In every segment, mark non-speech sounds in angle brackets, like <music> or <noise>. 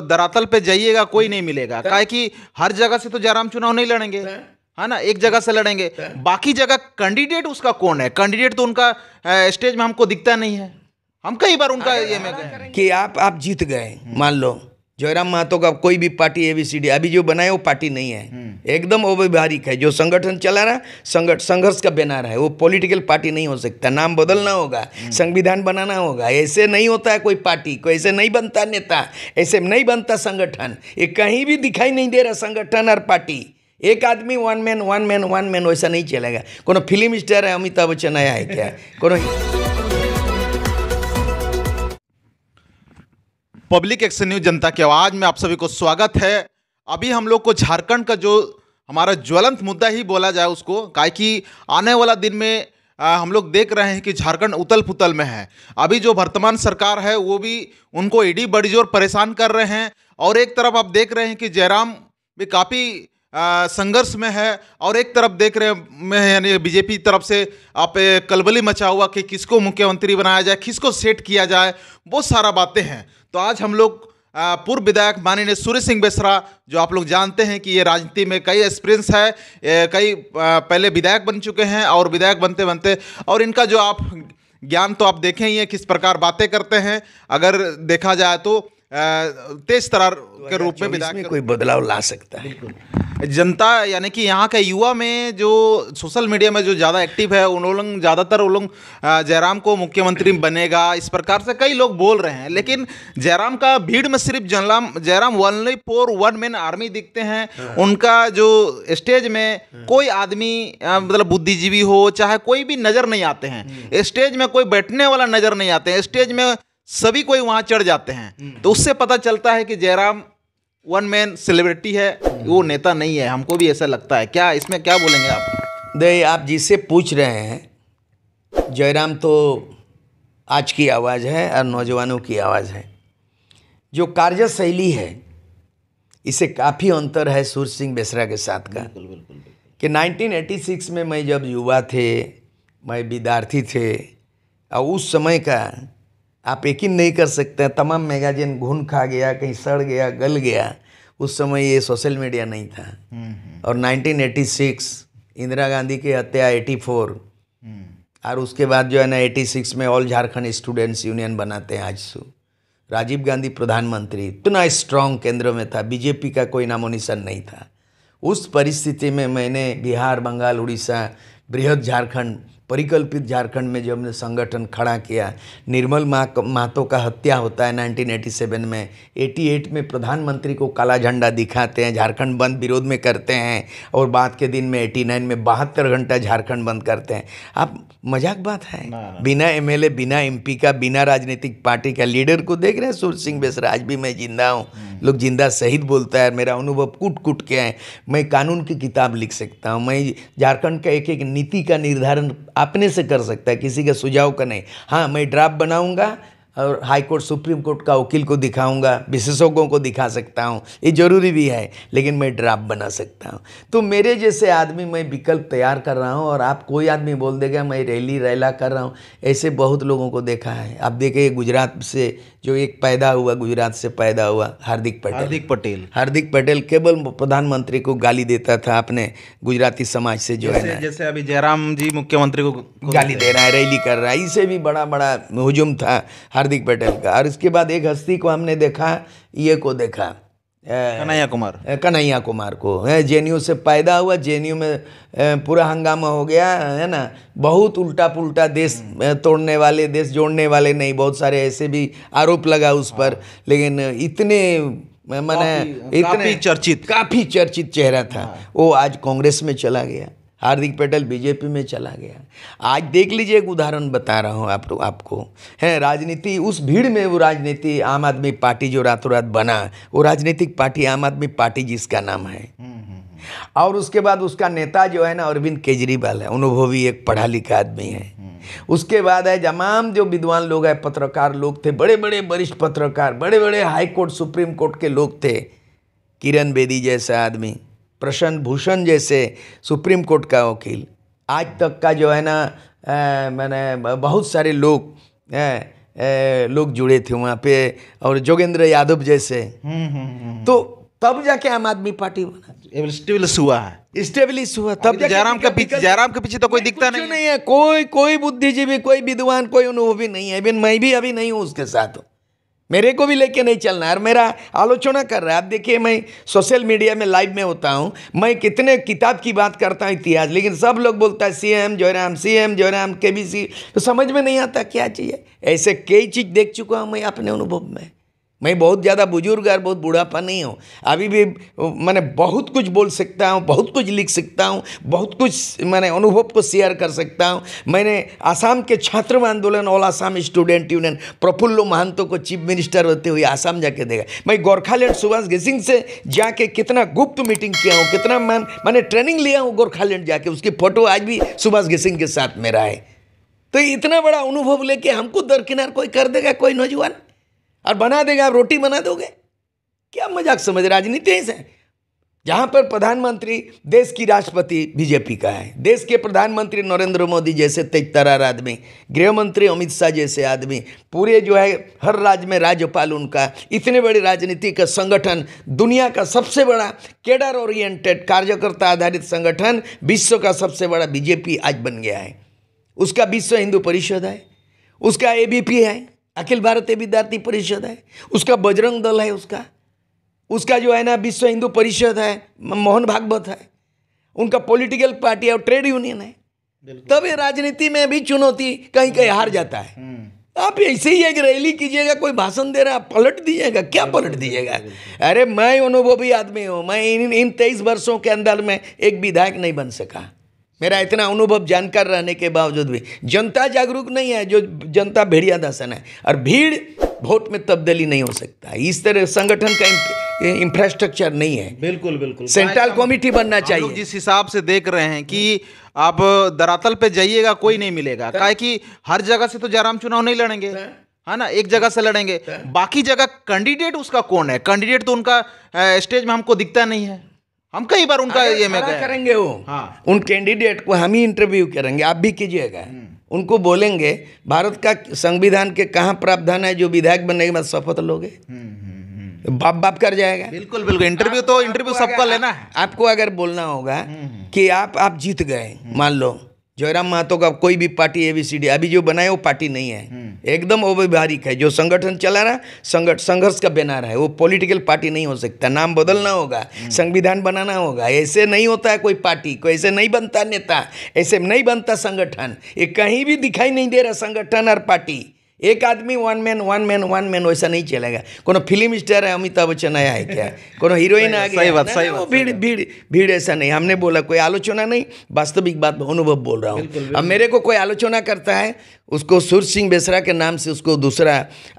दरातल पे जाइएगा कोई नहीं मिलेगा काहे कि हर जगह से तो जयराम चुनाव नहीं लड़ेंगे है हाँ ना एक जगह से लड़ेंगे बाकी जगह कैंडिडेट उसका कौन है कैंडिडेट तो उनका स्टेज में हमको दिखता नहीं है हम कई बार उनका ये में कि आप आप जीत गए मान लो जयराम महतो का कोई भी पार्टी एबीसीडी अभी जो बनाए वो पार्टी नहीं है हम्म। एकदम अव्यवहारिक है जो संगठन चला रहा संगठ संघर्ष का बैनार है वो पॉलिटिकल पार्टी नहीं हो सकता नाम बदलना होगा हम्म। संविधान बनाना होगा ऐसे नहीं होता है कोई पार्टी कोई ऐसे नहीं बनता नेता ऐसे नहीं बनता संगठन ये कहीं भी दिखाई नहीं दे रहा संगठन और पार्टी एक आदमी one man one man one man वैसा नहीं चलेगा को फिल्म स्टार है अमिताभ बच्चन आया है क्या <laughs> कोनो पब्लिक एक्शन न्यूज जनता की आवाज़ में आप सभी को स्वागत है अभी हम लोग को झारखंड का जो हमारा ज्वलंत मुद्दा ही बोला जाए उसको का कि आने वाला दिन में आ, हम लोग देख रहे हैं कि झारखंड उतल पुतल में है अभी जो वर्तमान सरकार है वो भी उनको ईडी बड़ी जोर परेशान कर रहे हैं और एक तरफ आप देख रहे हैं कि जयराम भी काफ़ी संघर्ष में है और एक तरफ देख रहे में मैं यानी बीजेपी तरफ से आप कलबली मचा हुआ कि किसको मुख्यमंत्री बनाया जाए किसको सेट किया जाए बहुत सारा बातें हैं तो आज हम लोग पूर्व विधायक माननीय सूर्य सिंह बेसरा जो आप लोग जानते हैं कि ये राजनीति में कई एक्सपीरियंस है कई पहले विधायक बन चुके हैं और विधायक बनते बनते और इनका जो आप ज्ञान तो आप देखें ही है किस प्रकार बातें करते हैं अगर देखा जाए तो तेज तरार के तो रूप में विधायक कोई बदलाव ला सकता है जनता यानी कि यहाँ के युवा में जो सोशल मीडिया में जो ज़्यादा एक्टिव है उन लोग ज़्यादातर वो लोग जयराम को मुख्यमंत्री बनेगा इस प्रकार से कई लोग बोल रहे हैं लेकिन जयराम का भीड़ में सिर्फ जनराम Jairam only for one man army दिखते हैं हाँ। उनका जो स्टेज में हाँ। कोई आदमी मतलब बुद्धिजीवी हो चाहे कोई भी नज़र नहीं आते हैं स्टेज हम्म। में कोई बैठने वाला नज़र नहीं आते हैं स्टेज में सभी कोई वहाँ चढ़ जाते हैं हम्म। तो उससे पता चलता है कि जयराम वन मैन सेलिब्रिटी है वो नेता नहीं है हमको भी ऐसा लगता है क्या इसमें क्या बोलेंगे आप दे आप जिससे पूछ रहे हैं जयराम तो आज की आवाज़ है और नौजवानों की आवाज़ है जो कार्य शैली है इसे काफ़ी अंतर है सूर्य सिंह बेसरा के साथ का कि 1986 में मैं जब युवा थे मैं विद्यार्थी थे और उस समय का आप यकीन नहीं कर सकते हैं तमाम मैगजीन घुन खा गया कहीं सड़ गया गल गया उस समय ये सोशल मीडिया नहीं था और 1986 इंदिरा गांधी की हत्या 84 हम्म। और उसके बाद जो है ना 86 में ऑल झारखंड स्टूडेंट्स यूनियन बनाते हैं आज राजीव गांधी प्रधानमंत्री इतना स्ट्रांग केंद्र में था बीजेपी का कोई नामोनिशन नहीं था उस परिस्थिति में मैंने बिहार बंगाल उड़ीसा बृहद झारखंड परिकल्पित झारखंड में जो हमने संगठन खड़ा किया निर्मल मातो का हत्या होता है 1987 में 88 में प्रधानमंत्री को काला झंडा दिखाते हैं झारखंड बंद विरोध में करते हैं और बाद के दिन में 89 में बहत्तर घंटा झारखंड बंद करते हैं आप मजाक बात है ना, ना। बिना एमएलए बिना एमपी का बिना राजनीतिक पार्टी का लीडर को देख रहे हैं सूर्य सिंह बेसरा आज भी मैं जिंदा हूँ हम्म। लोग जिंदा शहीद बोलता है मेरा अनुभव कूट कूट के हैं मैं कानून की किताब लिख सकता हूँ मैं झारखंड का एक एक नीति का निर्धारण आप अपने से कर सकता है किसी के सुझाव का नहीं हाँ मैं ड्राफ्ट बनाऊँगा और हाई कोर्ट सुप्रीम कोर्ट का वकील को दिखाऊंगा विशेषज्ञों को दिखा सकता हूँ ये जरूरी भी है लेकिन मैं ड्राफ्ट बना सकता हूँ तो मेरे जैसे आदमी मैं विकल्प तैयार कर रहा हूँ और आप कोई आदमी बोल देगा मैं रैली रैला कर रहा हूँ ऐसे बहुत लोगों को देखा है आप देखिए गुजरात से जो एक पैदा हुआ गुजरात से पैदा हुआ हार्दिक पटेल हार्दिक पटेल हार्दिक पटेल केवल प्रधानमंत्री को गाली देता था अपने गुजराती समाज से जो है जैसे अभी जयराम जी मुख्यमंत्री को, को गाली दे रहा है रैली कर रहा है इसे भी बड़ा बड़ा हुजुम था हार्दिक पटेल का और इसके बाद एक हस्ती को हमने देखा ये को देखा कन्हैया eh, कुमार कन्हैया कुमार eh, को eh, जे से पैदा हुआ जे में पूरा हंगामा हो गया है ना बहुत उल्टा पुल्टा देश हम्म। तोड़ने वाले देश जोड़ने वाले नहीं बहुत सारे ऐसे भी आरोप लगा उस पर हाँ। लेकिन इतने मैंने इतने काफी चर्चित काफ़ी चर्चित चेहरा था हाँ। वो आज कांग्रेस में चला गया हार्दिक पटेल बीजेपी में चला गया आज देख लीजिए एक उदाहरण बता रहा हूँ आप तो आपको है राजनीति उस भीड़ में वो राजनीति आम आदमी पार्टी जो रातों रात बना वो राजनीतिक पार्टी आम आदमी पार्टी जिसका नाम है और उसके बाद उसका नेता जो है ना अरविंद केजरीवाल है अनुभवी एक पढ़ा लिखा आदमी है उसके बाद है तमाम जो विद्वान लोग हैं पत्रकार लोग थे बड़े बड़े वरिष्ठ पत्रकार बड़े बड़े हाई कोर्ट सुप्रीम कोर्ट के लोग थे किरण बेदी जैसा आदमी प्रशांत भूषण जैसे सुप्रीम कोर्ट का वकील आज तक का जो है ना मैंने बहुत सारे लोग ए, लोग जुड़े थे वहाँ पे और जोगेंद्र यादव जैसे हम्म, हम्म, हम्म, तो तब जाके आम आदमी पार्टी बना स्टेबलिश हुआ है स्टेबलिश हुआ तब तो जयराम के पीछे जयराम के पीछे तो कोई दिखता नहीं है कोई कोई बुद्धिजीवी कोई विद्वान कोई अनुभवी नहीं है इवन मैं भी अभी नहीं हूँ उसके साथ मेरे को भी लेके नहीं चलना है और मेरा आलोचना कर रहा है आप देखिए मैं सोशल मीडिया में लाइव में होता हूँ मैं कितने किताब की बात करता हूँ इतिहास लेकिन सब लोग बोलता है C M Jairam C M Jairam के बी सी तो समझ में नहीं आता क्या चाहिए ऐसे कई चीज़ देख चुका हूँ मैं अपने अनुभव में मैं बहुत ज़्यादा बुजुर्ग और बहुत बुढ़ापा नहीं हूँ अभी भी मैंने बहुत कुछ बोल सकता हूँ बहुत कुछ लिख सकता हूँ बहुत कुछ मैंने अनुभव को शेयर कर सकता हूँ मैंने आसाम के छात्र आंदोलन all Assam student union Prafulla Mahanta को चीफ मिनिस्टर होते हुए आसाम जाके देगा मैं गोरखालैंड सुभाष गेसिंग से जाके कितना गुप्त मीटिंग किया हूँ कितना मैं मैंने ट्रेनिंग लिया हूँ गोरखालैंड जाके उसकी फ़ोटो आज भी सुभाष गेसिंग के साथ मेरा है तो इतना बड़ा अनुभव लेके हमको दरकिनार कोई कर देगा कोई नौजवान और बना देगा आप रोटी बना दोगे क्या मजाक समझ राजनीति ही से जहाँ पर प्रधानमंत्री देश की राष्ट्रपति बीजेपी का है देश के प्रधानमंत्री नरेंद्र मोदी जैसे तेजतरार आदमी गृहमंत्री अमित शाह जैसे आदमी पूरे जो है हर राज्य में राज्यपाल उनका इतने बड़े राजनीति का संगठन दुनिया का सबसे बड़ा केडर ओरिएंटेड कार्यकर्ता आधारित संगठन विश्व का सबसे बड़ा बीजेपी आज बन गया है उसका विश्व हिंदू परिषद है उसका ए है अखिल भारतीय विद्यार्थी परिषद है उसका बजरंग दल है उसका उसका जो है ना विश्व हिंदू परिषद है मोहन भागवत है उनका पॉलिटिकल पार्टी और ट्रेड यूनियन है तब ये राजनीति में भी चुनौती कहीं कहीं हार जाता है हम्म। आप ऐसे ही एक रैली कीजिएगा कोई भाषण दे रहा पलट दीजिएगा क्या पलट दीजिएगा अरे मैं अनुभवी आदमी हूँ मैं इन इन तेईस वर्षों के अंदर में एक विधायक नहीं बन सका मेरा इतना अनुभव जानकार रहने के बावजूद भी जनता जागरूक नहीं है जो जनता भेड़िया दासन है और भीड़ वोट में तब्दीली नहीं हो सकता इस तरह संगठन का इंफ्रास्ट्रक्चर नहीं है बिल्कुल बिल्कुल सेंट्रल कमेटी बनना चाहिए जिस हिसाब से देख रहे हैं कि आप दरातल पे जाइएगा कोई नहीं मिलेगा हाँ। क्या कि हर जगह से तो जयराम चुनाव नहीं लड़ेंगे है हाँ। हाँ ना एक जगह से लड़ेंगे बाकी जगह कैंडिडेट उसका कौन है कैंडिडेट तो उनका स्टेज में हमको दिखता नहीं है हम कई बार उनका ये में करेंगे वो हाँ। उन कैंडिडेट को हम ही इंटरव्यू करेंगे आप भी कीजिएगा हम्म। उनको बोलेंगे भारत का संविधान के कहाँ प्रावधान है जो विधायक बनने के बाद शपथ लोगे हम्म, हम्म, तो बाप बाप कर जाएगा बिल्कुल बिल्कुल इंटरव्यू तो इंटरव्यू सबका लेना है आपको अगर बोलना होगा कि आप आप जीत गए मान लो जयराम महतो का कोई भी पार्टी एबीसीडी अभी जो बनाए वो पार्टी नहीं है हम्म। एकदम अव्यवहारिक है जो संगठन चला रहा संगठ संघर्ष का बैनर है वो पॉलिटिकल पार्टी नहीं हो सकता नाम बदलना होगा हम्म। संविधान बनाना होगा ऐसे नहीं होता है कोई पार्टी कोई ऐसे नहीं बनता नेता ऐसे नहीं बनता संगठन ये कहीं भी दिखाई नहीं दे रहा संगठन और पार्टी एक आदमी one man one man one man वैसा नहीं चलेगा कोनो फिल्म स्टार है अमिताभ बच्चन आया है क्या कोनो हीरोइन आ गया बात सही बात भीड़ भीड़ भीड़ ऐसा नहीं हमने बोला कोई आलोचना नहीं वास्तविक बात अनुभव बोल रहा हूँ अब मेरे को कोई आलोचना करता है उसको सूर्य सिंह बेसरा के नाम से उसको दूसरा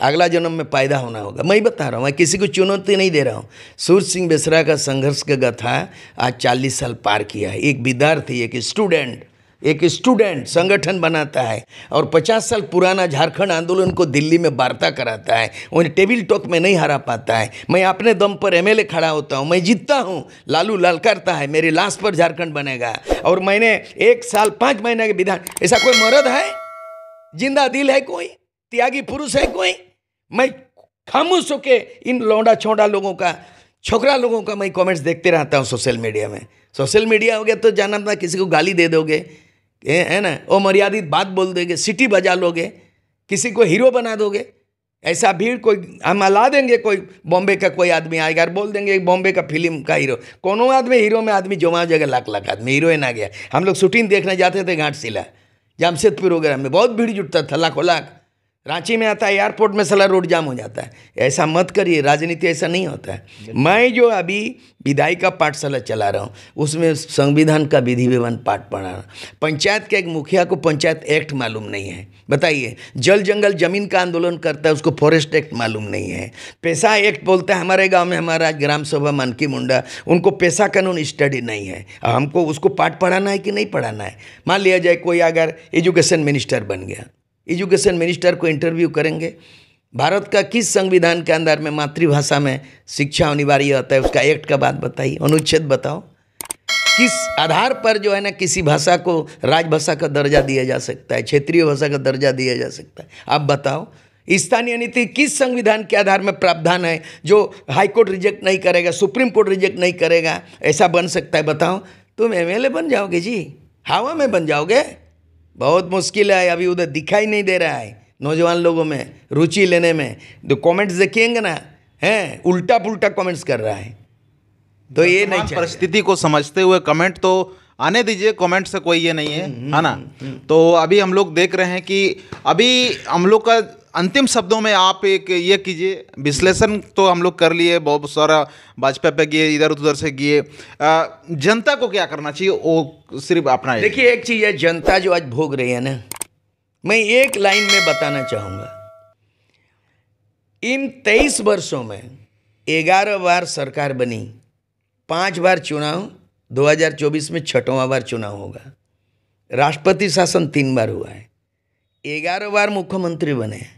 अगला जन्म में पैदा होना होगा मैं बता रहा हूँ मैं किसी को चुनौती नहीं दे रहा हूँ सूर्य सिंह बेसरा का संघर्ष का गथा आज चालीस साल पार किया है एक विद्यार्थी एक स्टूडेंट एक स्टूडेंट संगठन बनाता है और 50 साल पुराना झारखंड आंदोलन को दिल्ली में वार्ता कराता है उन्हें टेबल टॉक में नहीं हरा पाता है मैं अपने दम पर एमएलए खड़ा होता हूँ मैं जीतता हूँ लालू लाल करता है मेरी लाश पर झारखंड बनेगा और मैंने एक साल पाँच महीने के विधान ऐसा कोई मरद है जिंदा दिल है कोई त्यागी पुरुष है कोई मैं खामोश होके इन लौंडा छोंडा लोगों का छोकरा लोगों का मैं कमेंट्स देखते रहता हूँ सोशल मीडिया में सोशल मीडिया हो गया तो जाना था किसी को गाली दे दोगे है ना वो मर्यादित बात बोल देंगे सिटी बजा लोगे किसी को हीरो बना दोगे ऐसा भीड़ कोई हम ला देंगे कोई बॉम्बे का कोई आदमी आएगा और बोल देंगे बॉम्बे का फिल्म का हीरो कोनो आदमी हीरो में आदमी जमा हो जाएगा लाख लाख आदमी हीरोइन आ गया हम लोग शूटिंग देखने जाते थे घाटशिला जमशेदपुर वगैरह में बहुत भीड़ जुटता था लाखों लाख रांची में आता है एयरपोर्ट में सला रोड जाम हो जाता है ऐसा मत करिए राजनीति ऐसा नहीं होता है मैं जो अभी विधायी का पाठशाला चला रहा हूँ उसमें संविधान का विधि विवन पाठ पढ़ा रहा हूँ पंचायत के एक मुखिया को पंचायत एक्ट मालूम नहीं है बताइए जल जंगल जमीन का आंदोलन करता है उसको फॉरेस्ट एक्ट मालूम नहीं है पैसा एक्ट बोलता है हमारे गाँव में हमारा ग्राम सभा मानकी मुंडा उनको पैसा कानून स्टडी नहीं है हमको उसको पाठ पढ़ाना है कि नहीं पढ़ाना है मान लिया जाए कोई अगर एजुकेशन मिनिस्टर बन गया एजुकेशन मिनिस्टर को इंटरव्यू करेंगे भारत का किस संविधान के अंदर में मातृभाषा में शिक्षा अनिवार्य होता है उसका एक्ट का बात बताइए अनुच्छेद बताओ किस आधार पर जो है ना किसी भाषा को राजभाषा का दर्जा दिया जा सकता है क्षेत्रीय भाषा का दर्जा दिया जा सकता है आप बताओ स्थानीय नीति किस संविधान के आधार में प्रावधान है जो हाईकोर्ट रिजेक्ट नहीं करेगा सुप्रीम कोर्ट रिजेक्ट नहीं करेगा ऐसा बन सकता है बताओ तुम एमएलए बन जाओगे जी हवा में बन जाओगे बहुत मुश्किल है अभी उधर दिखाई नहीं दे रहा है नौजवान लोगों में रुचि लेने में तो कमेंट्स देखेंगे ना हैं उल्टा पुल्टा कमेंट्स कर रहा है तो ये नहीं परिस्थिति को समझते हुए कमेंट तो आने दीजिए कमेंट से कोई ये नहीं है हम्म, है ना हम्म, हम्म। तो अभी हम लोग देख रहे हैं कि अभी हम लोग का अंतिम शब्दों में आप एक ये कीजिए विश्लेषण तो हम लोग कर लिए बहुत सारा भाजपा पे किए इधर उधर से किए जनता को क्या करना चाहिए वो सिर्फ अपना देखिए एक चीज़ है जनता जो आज भोग रही है ना मैं एक लाइन में बताना चाहूँगा इन तेईस वर्षों में ग्यारह बार सरकार बनी पांच बार चुनाव 2024 में छठवां बार चुनाव होगा राष्ट्रपति शासन तीन बार हुआ है ग्यारह बार मुख्यमंत्री बने हैं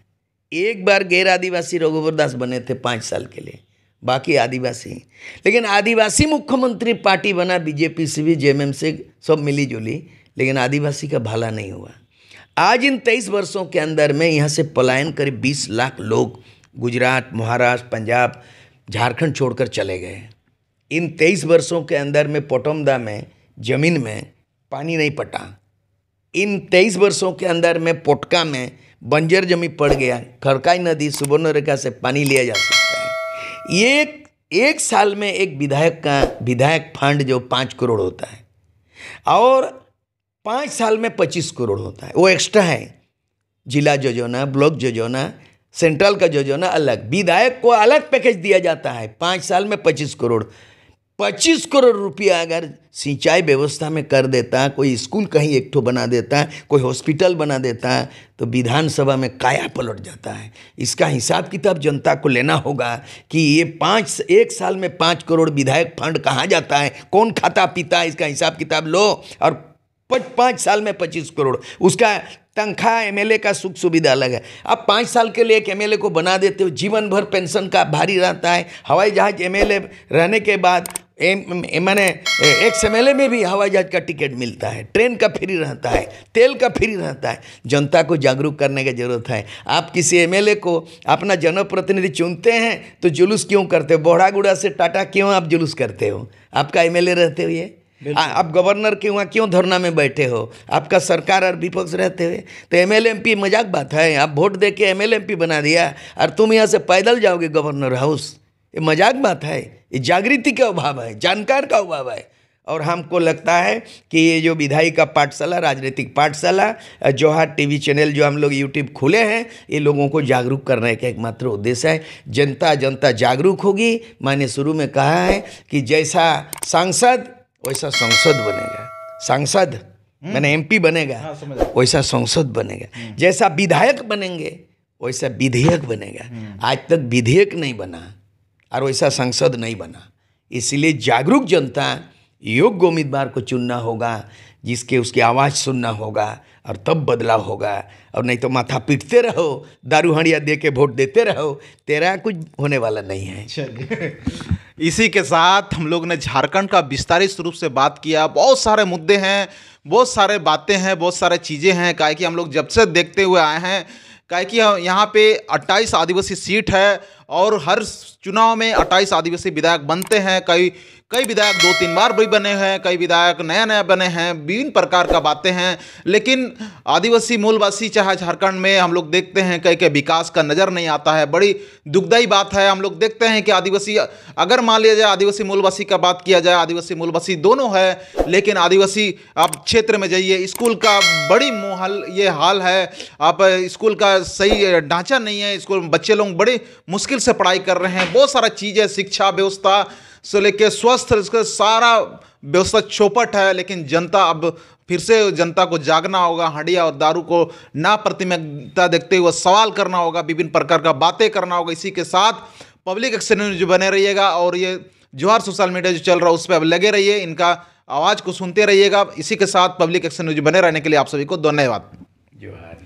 एक बार गैर आदिवासी रघुवर दास बने थे पाँच साल के लिए बाकी आदिवासी लेकिन आदिवासी मुख्यमंत्री पार्टी बना बीजेपी से भी जेएमएम से सब मिली जुली लेकिन आदिवासी का भला नहीं हुआ आज इन तेईस वर्षों के अंदर में यहाँ से पलायन करीब बीस लाख लोग गुजरात महाराष्ट्र पंजाब झारखंड छोड़कर चले गए इन तेईस वर्षों के अंदर में पोटमदा में ज़मीन में पानी नहीं पटा इन तेईस वर्षों के अंदर में पोटका में बंजर जमी पड़ गया खड़काई नदी सुवर्णरेखा से पानी लिया जा सकता है ये एक साल में एक विधायक का विधायक फंड जो पाँच करोड़ होता है और पाँच साल में पच्चीस करोड़ होता है वो एक्स्ट्रा है जिला योजना ब्लॉक योजना सेंट्रल का योजना अलग विधायक को अलग पैकेज दिया जाता है पाँच साल में पच्चीस करोड़ पच्चीस करोड़ रुपया अगर सिंचाई व्यवस्था में कर देता है कोई स्कूल कहीं एक ठो बना देता है कोई हॉस्पिटल बना देता है तो विधानसभा में काया पलट जाता है इसका हिसाब किताब जनता को लेना होगा कि ये पाँच एक साल में पाँच करोड़ विधायक फंड कहाँ जाता है कौन खाता पीता है इसका हिसाब किताब लो और पाँच साल में पच्चीस करोड़ उसका तनख्वाह एमएलए का सुख सुविधा अलग है अब पाँच साल के लिए एक एमएलए को बना देते हो जीवन भर पेंशन का भारी रहता है हवाई जहाज एमएलए रहने के बाद एम मैंने एक्स एम में भी हवाई जहाज का टिकट मिलता है ट्रेन का फ्री रहता है तेल का फ्री रहता है जनता को जागरूक करने की जरूरत है आप किसी एमएलए को अपना जनप्रतिनिधि चुनते हैं तो जुलूस क्यों करते हो बोढ़ागुड़ा से टाटा क्यों आप जुलूस करते हो आपका एमएलए रहते हुए आ, आप गवर्नर के वहाँ क्यों धरना में बैठे हो आपका सरकार और विपक्ष रहते हुए तो एम एल मजाक बात है आप वोट दे के एम एल बना दिया और तुम यहाँ से पैदल जाओगे गवर्नर हाउस ये मजाक बात है ये जागृति का अभाव है जानकार का अभाव है और हमको लगता है कि ये जो विधायी का पाठशाला राजनीतिक पाठशाला जौहर टीवी चैनल जो हम लोग यूट्यूब खोले हैं ये लोगों को जागरूक करने का एकमात्र उद्देश्य है जनता जनता जागरूक होगी मैंने शुरू में कहा है कि जैसा सांसद वैसा संसद बनेगा सांसद मैंने हम्म। एमपी बनेगा हाँ, वैसा संसद बनेगा हम्म। जैसा विधायक बनेंगे वैसा विधेयक बनेगा हम्म। आज तक विधेयक नहीं बना और वैसा संसद नहीं बना इसलिए जागरूक जनता योग्य उम्मीदवार को चुनना होगा जिसके उसकी आवाज़ सुनना होगा और तब बदलाव होगा और नहीं तो माथा पीटते रहो दारू हड़िया दे के वोट देते रहो तेरा कुछ होने वाला नहीं है इसी के साथ हम लोग ने झारखंड का विस्तारित रूप से बात किया बहुत सारे मुद्दे हैं बहुत सारे बातें हैं बहुत सारे चीज़ें हैं कहे कि हम लोग जब से देखते हुए आए हैं कहे कि यहाँ पे 28 आदिवासी सीट है और हर चुनाव में अट्ठाईस आदिवासी विधायक बनते हैं कई कई विधायक दो तीन बार भी बने हैं कई विधायक नया नया बने हैं विभिन्न प्रकार का बातें हैं लेकिन आदिवासी मूलवासी चाहे झारखंड में हम लोग देखते हैं कई कई विकास का नज़र नहीं आता है बड़ी दुखदाई बात है हम लोग देखते हैं कि आदिवासी अगर मान लिया जाए आदिवासी मूलवासी का बात किया जाए आदिवासी मूलवासी दोनों है लेकिन आदिवासी आप क्षेत्र में जाइए स्कूल का बड़ी मोहल ये हाल है आप स्कूल का सही ढांचा नहीं है स्कूल बच्चे लोग बड़े मुश्किल मुश्किल से पढ़ाई कर रहे हैं बहुत सारा चीज़ है शिक्षा व्यवस्था से लेके स्वस्थ सारा व्यवस्था चौपट है लेकिन जनता अब फिर से जनता को जागना होगा हंडिया और दारू को ना प्रतिमता देखते हुए सवाल करना होगा विभिन्न प्रकार का बातें करना होगा इसी के साथ पब्लिक एक्शन न्यूज बने रहिएगा और ये जोहार सोशल मीडिया जो चल रहा है उस पर अब लगे रहिए इनका आवाज़ को सुनते रहिएगा इसी के साथ पब्लिक एक्शन न्यूज बने रहने के लिए आप सभी को धन्यवाद जोहार